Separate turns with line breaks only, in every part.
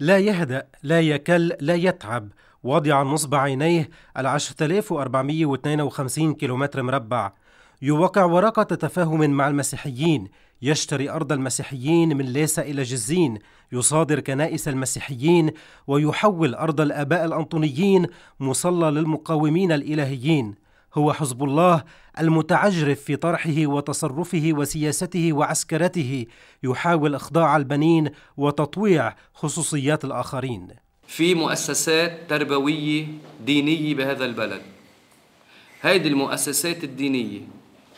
لا يهدأ لا يكل لا يتعب وضع نصب عينيه ال 10452 كيلومتر مربع يوقع ورقة تفاهم مع المسيحيين يشتري أرض المسيحيين من ليس إلى جزين يصادر كنائس المسيحيين ويحول أرض الآباء الأنطونيين مصلى للمقاومين الإلهيين هو حزب الله المتعجرف في طرحه وتصرفه وسياسته وعسكرته يحاول اخضاع البنين وتطويع خصوصيات الاخرين
في مؤسسات تربويه دينيه بهذا البلد هذه المؤسسات الدينيه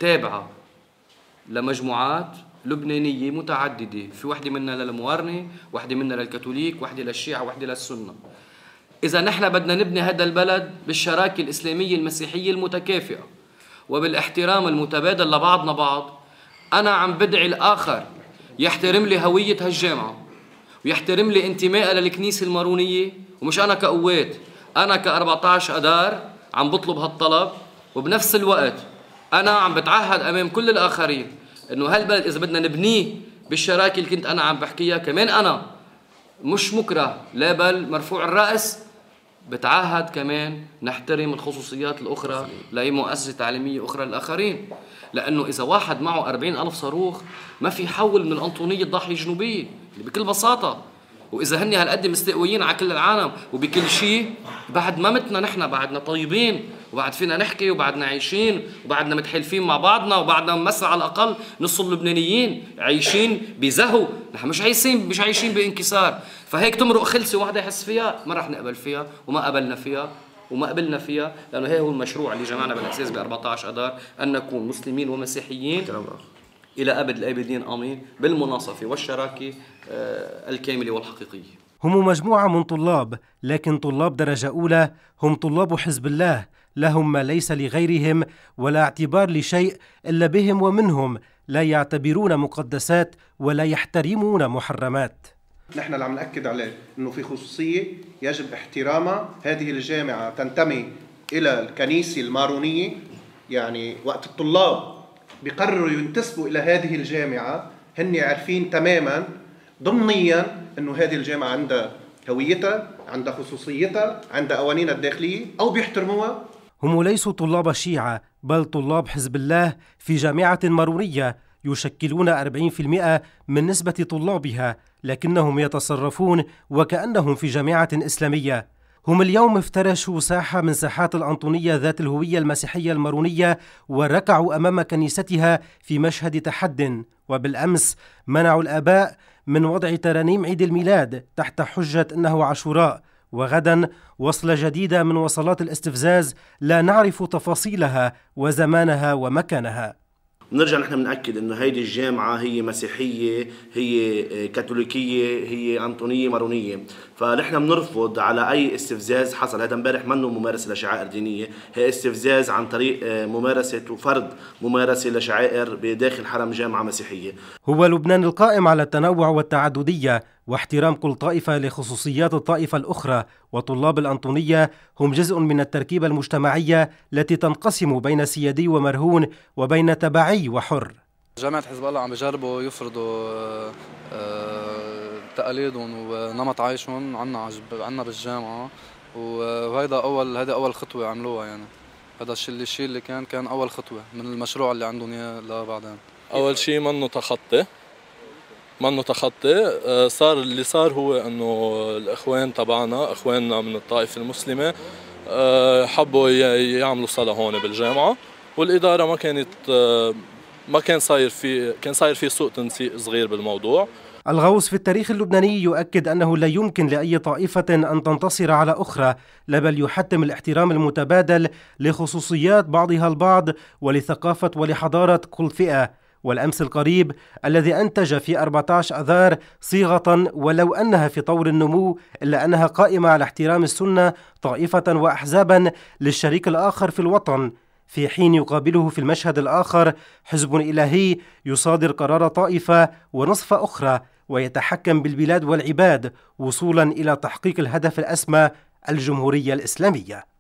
تابعه لمجموعات لبنانية متعددة في وحدة منها للموارنة وحدة منها للكاثوليك وحدة للشيعة وحدة للسنة إذا نحن بدنا نبني هذا البلد بالشراكة الإسلامية المسيحية المتكافئة وبالاحترام المتبادل لبعضنا بعض أنا عم بدعي الآخر يحترم لي هوية هالجامعة ويحترم لي انتمائها للكنيسة المارونية ومش أنا كقوات أنا ك 14 أدار عم بطلب هالطلب وبنفس الوقت أنا عم بتعهد أمام كل الآخرين إنه هالبلد إذا بدنا نبنيه بالشراكة اللي كنت أنا عم بحكيها كمان أنا مش مكره لا بل مرفوع الرأس بتعهد كمان نحترم الخصوصيات الأخرى لأي مؤسسة تعليمية أخرى للآخرين لأنه إذا واحد معه 40 ألف صاروخ ما في حول من الأنطونية الضاحية الجنوبية بكل بساطة واذا هن هالقد مستقويين على كل العالم وبكل شيء بعد ما متنا نحن بعدنا طيبين وبعد فينا نحكي وبعدنا عايشين وبعدنا متحالفين مع بعضنا وبعدنا مسا على الاقل نص اللبنانيين عايشين بزهو نحن مش عايشين مش عايشين بانكسار فهيك تمرق خلسه واحده يحس فيها ما راح نقبل فيها وما قبلنا فيها وما قبلنا فيها لانه هي هو المشروع اللي جمعنا بالاساس ب 14 اذار ان نكون مسلمين ومسيحيين إلى أبد الآبدين آمين بالمناصفة والشراكة آه، الكاملة والحقيقية
هم مجموعة من طلاب لكن طلاب درجة أولى هم طلاب حزب الله لهم ما ليس لغيرهم ولا اعتبار لشيء إلا بهم ومنهم لا يعتبرون مقدسات ولا يحترمون محرمات نحن اللي عم ناكد عليه انه في خصوصيه يجب احترامها هذه الجامعه تنتمي الى الكنيسه المارونيه يعني وقت الطلاب بقرروا ينتسبوا الى هذه الجامعه هن عارفين تماما ضمنيا انه هذه الجامعه عندها هويتها عندها خصوصيتها عندها قوانينها الداخليه او بيحترموها هم ليسوا طلاب شيعه بل طلاب حزب الله في جامعه مروريه يشكلون 40% من نسبه طلابها لكنهم يتصرفون وكانهم في جامعه اسلاميه هم اليوم افترشوا ساحة من ساحات الأنطونية ذات الهوية المسيحية المارونية وركعوا أمام كنيستها في مشهد تحد وبالأمس منعوا الآباء من وضع ترانيم عيد الميلاد تحت حجة أنه عاشوراء وغدا وصلة جديدة من وصلات الاستفزاز لا نعرف تفاصيلها وزمانها ومكانها بنرجع نحن بناكد انه هيدي الجامعه هي مسيحيه هي آه، كاثوليكيه هي انطونيه مارونيه فنحن بنرفض على اي استفزاز حصل هذا امبارح منه ممارسه لشعائر دينيه هي استفزاز عن طريق آه، ممارسه وفرض ممارسه لشعائر بداخل حرم جامعه مسيحيه هو لبنان القائم على التنوع والتعدديه واحترام كل طائفة لخصوصيات الطائفة الأخرى وطلاب الأنطونية هم جزء من التركيبة المجتمعية التي تنقسم بين سيادي ومرهون وبين تبعي وحر
جامعة حزب الله عم بجربوا يفرضوا آه، آه، تقاليدهم ونمط عيشهم عنا عنا بالجامعة وهيدا أول هذا أول خطوة عملوها يعني هذا الشيء اللي الشيء اللي كان كان أول خطوة من المشروع اللي عندهم إياه لبعدين أول شيء منه تخطي انه تخطي آه، صار اللي صار هو انه الاخوان تبعنا اخواننا من الطائفه المسلمه آه، حبوا يعملوا صلاه هون بالجامعه والاداره ما كانت آه، ما كان صاير في كان صاير في سوء تنسيق صغير بالموضوع
الغوص في التاريخ اللبناني يؤكد أنه لا يمكن لأي طائفة أن تنتصر على أخرى لا بل يحتم الاحترام المتبادل لخصوصيات بعضها البعض ولثقافة ولحضارة كل فئة والأمس القريب الذي أنتج في 14 أذار صيغة ولو أنها في طور النمو إلا أنها قائمة على احترام السنة طائفة وأحزابا للشريك الآخر في الوطن في حين يقابله في المشهد الآخر حزب إلهي يصادر قرار طائفة ونصف أخرى ويتحكم بالبلاد والعباد وصولا إلى تحقيق الهدف الأسمى الجمهورية الإسلامية